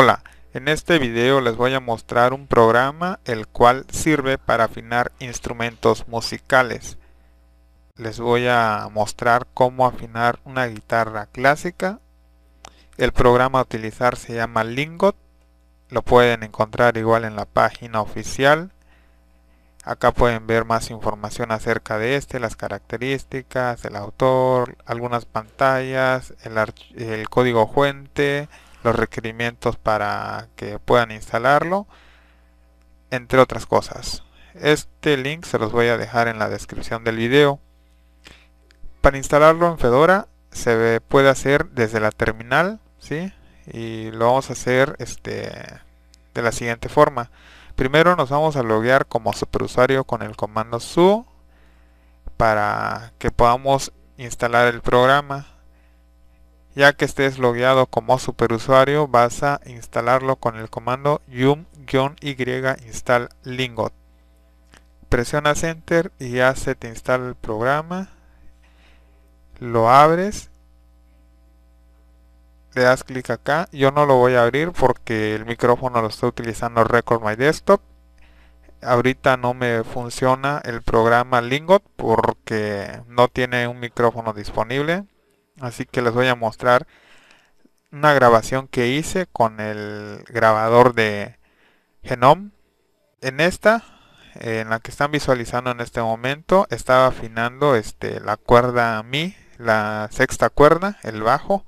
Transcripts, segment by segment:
Hola, en este video les voy a mostrar un programa el cual sirve para afinar instrumentos musicales. Les voy a mostrar cómo afinar una guitarra clásica. El programa a utilizar se llama Lingot. Lo pueden encontrar igual en la página oficial. Acá pueden ver más información acerca de este, las características, el autor, algunas pantallas, el, el código fuente, requerimientos para que puedan instalarlo, entre otras cosas. Este link se los voy a dejar en la descripción del video. Para instalarlo en Fedora se puede hacer desde la terminal, ¿sí? Y lo vamos a hacer este, de la siguiente forma. Primero nos vamos a loguear como superusuario con el comando su para que podamos instalar el programa ya que estés logueado como superusuario, vas a instalarlo con el comando yum-y install lingot. Presionas enter y ya se te instala el programa. Lo abres. Le das clic acá. Yo no lo voy a abrir porque el micrófono lo estoy utilizando Record My Desktop. Ahorita no me funciona el programa Lingot porque no tiene un micrófono disponible. Así que les voy a mostrar una grabación que hice con el grabador de Genome. En esta, eh, en la que están visualizando en este momento, estaba afinando este, la cuerda Mi, la sexta cuerda, el bajo.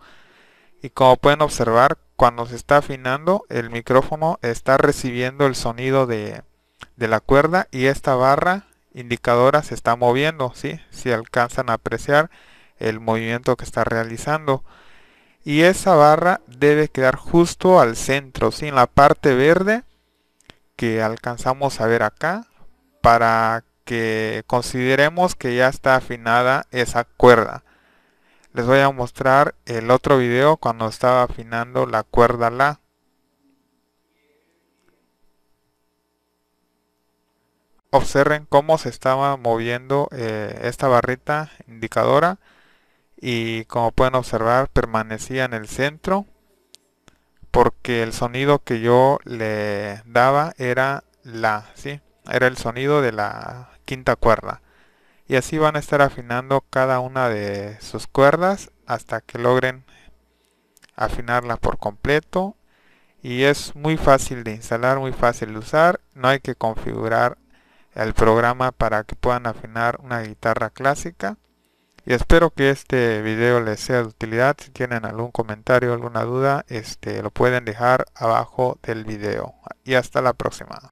Y como pueden observar, cuando se está afinando, el micrófono está recibiendo el sonido de, de la cuerda y esta barra indicadora se está moviendo, ¿sí? si alcanzan a apreciar el movimiento que está realizando. Y esa barra debe quedar justo al centro, sin la parte verde que alcanzamos a ver acá, para que consideremos que ya está afinada esa cuerda. Les voy a mostrar el otro video cuando estaba afinando la cuerda La. observen cómo se estaba moviendo eh, esta barrita indicadora y como pueden observar permanecía en el centro porque el sonido que yo le daba era la, ¿sí? Era el sonido de la quinta cuerda. Y así van a estar afinando cada una de sus cuerdas hasta que logren afinarla por completo. Y es muy fácil de instalar, muy fácil de usar. No hay que configurar el programa para que puedan afinar una guitarra clásica y espero que este video les sea de utilidad. Si tienen algún comentario, alguna duda, este, lo pueden dejar abajo del video. Y hasta la próxima.